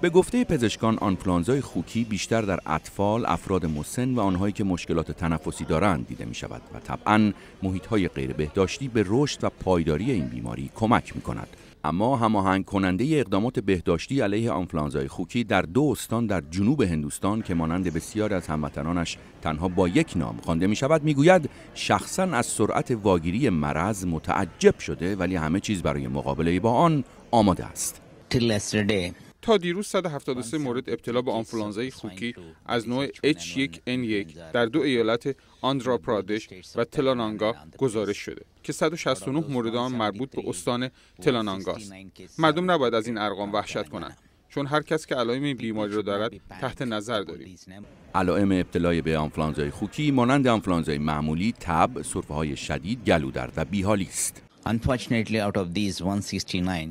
به گفته پزشکان آنفلانزای خوکی بیشتر در اطفال، افراد مسن و آنهایی که مشکلات تنفسی دارند دیده می شود و طبعا های غیر بهداشتی به رشد و پایداری این بیماری کمک می کند. اما هماهنگ کننده اقدامات بهداشتی علیه آنفلانزای خوکی در دو استان در جنوب هندوستان که مانند بسیاری از هموطنانش تنها با یک نام خوانده می شود میگوید شخصا از سرعت واگیری مرض متعجب شده ولی همه چیز برای مقابله با آن آماده است. تا دیروز 173 مورد ابتلا به آنفولانزای خوکی از نوع H1N1 در دو ایالت آندرا پرادش و تلانانگا گزارش شده که 169 مورد آن مربوط به استان تلانانگا است. مردم نباید از این ارقام وحشت کنند چون هر کس که علائم بیماری را دارد تحت نظر دارید علائم ابتلای به آنفولانزای خوکی مانند آنفولانزای معمولی تب، سرفه های شدید، گلودرد و بیحالی است.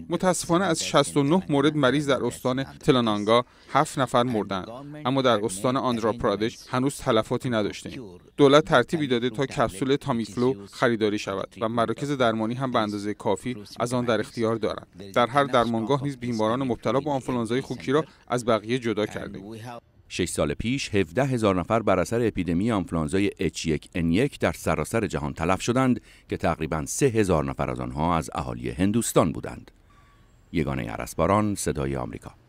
متاسفانه از 69 مورد مریض در استان تلانانگا هفت نفر مردند اما در استان آندرا پرادش هنوز تلفاتی نداشتیم دولت ترتیبی داده تا کپسول تامیفلو خریداری شود و مراکز درمانی هم به اندازه کافی از آن در اختیار دارند در هر درمانگاه نیز بیماران مبتلا به آنفولانزای خوکی را از بقیه جدا کرده. شش سال پیش 17 هزار نفر بر اثر اپیدمی آنفلانزای H1N1 در سراسر جهان تلف شدند که تقریبا 3 هزار نفر از آنها از اهالی هندوستان بودند. یگانه عرسباران صدای آمریکا